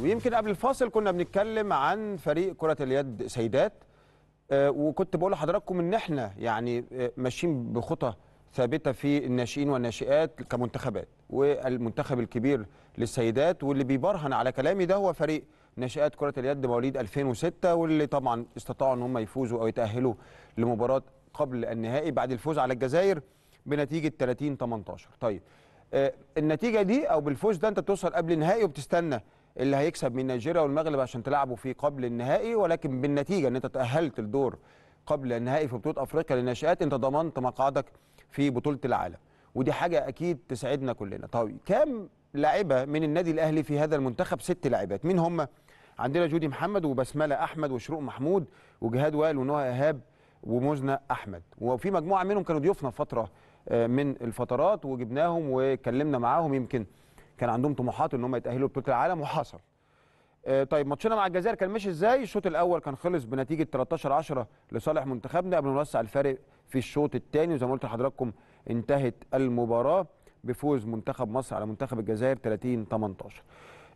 ويمكن قبل الفاصل كنا بنتكلم عن فريق كرة اليد سيدات آه، وكنت بقول لحضراتكم ان احنا يعني آه، ماشيين بخطى ثابته في الناشئين والناشئات كمنتخبات والمنتخب الكبير للسيدات واللي بيبرهن على كلامي ده هو فريق ناشئات كره اليد مواليد 2006 واللي طبعا استطاعوا ان هم يفوزوا او يتاهلوا لمباراه قبل النهائي بعد الفوز على الجزائر بنتيجه 30 18 طيب آه، النتيجه دي او بالفوز ده انت بتوصل قبل النهائي وبتستنى اللي هيكسب من نيجيريا والمغرب عشان تلعبوا فيه قبل النهائي ولكن بالنتيجه ان انت تاهلت الدور قبل النهائي في بطوله افريقيا للناشئات انت ضمنت مقعدك في بطوله العالم ودي حاجه اكيد تسعدنا كلنا طيب كام لاعبه من النادي الاهلي في هذا المنتخب ست لاعبات مين هم عندنا جودي محمد وبسمله احمد وشروق محمود وجهاد وائل ونهى ايهاب ومزنة احمد وفي مجموعه منهم كانوا ضيوفنا فتره آه، من الفترات وجبناهم واتكلمنا معاهم يمكن كان عندهم طموحات ان هم يتاهلوا لبطوله العالم وحصل آه، طيب ماتشنا مع الجزائر كان ماشي ازاي الشوط الاول كان خلص بنتيجه 13 10 لصالح منتخبنا قبل ما نوسع الفارق في الشوط الثاني وزي ما قلت لحضراتكم انتهت المباراه بفوز منتخب مصر على منتخب الجزائر 30 18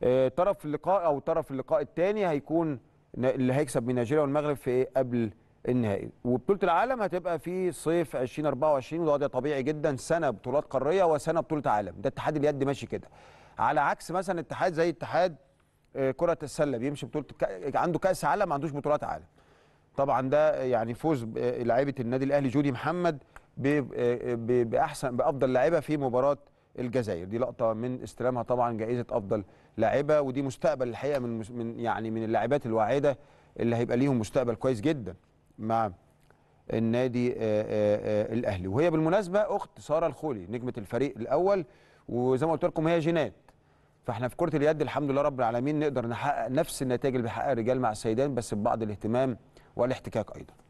آه، طرف اللقاء او طرف اللقاء الثاني هيكون اللي هيكسب من نيجيريا والمغرب في إيه؟ قبل النهائي وبطوله العالم هتبقى في صيف 2024 وده طبيعي جدا سنه بطولات قاريه وسنه بطوله عالم ده اتحاد اليد ماشي كده على عكس مثلا اتحاد زي اتحاد آه، كره السله بيمشي بطوله عنده كاس عالم ما عندوش بطولات عالم طبعا ده يعني فوز لعيبه النادي الاهلي جودي محمد آه، باحسن بافضل لاعبه في مباراه الجزائر دي لقطه من استلامها طبعا جائزه افضل لاعبه ودي مستقبل الحقيقه من من يعني من اللاعبات الواعده اللي هيبقى ليهم مستقبل كويس جدا مع النادي آه، آه، آه، الاهلي وهي بالمناسبه اخت ساره الخولي نجمه الفريق الاول وزي ما قلت لكم هي جينات فاحنا في كره اليد الحمد لله رب العالمين نقدر نحقق نفس النتائج اللي بيحققها الرجال مع السيدان بس ببعض الاهتمام والاحتكاك ايضا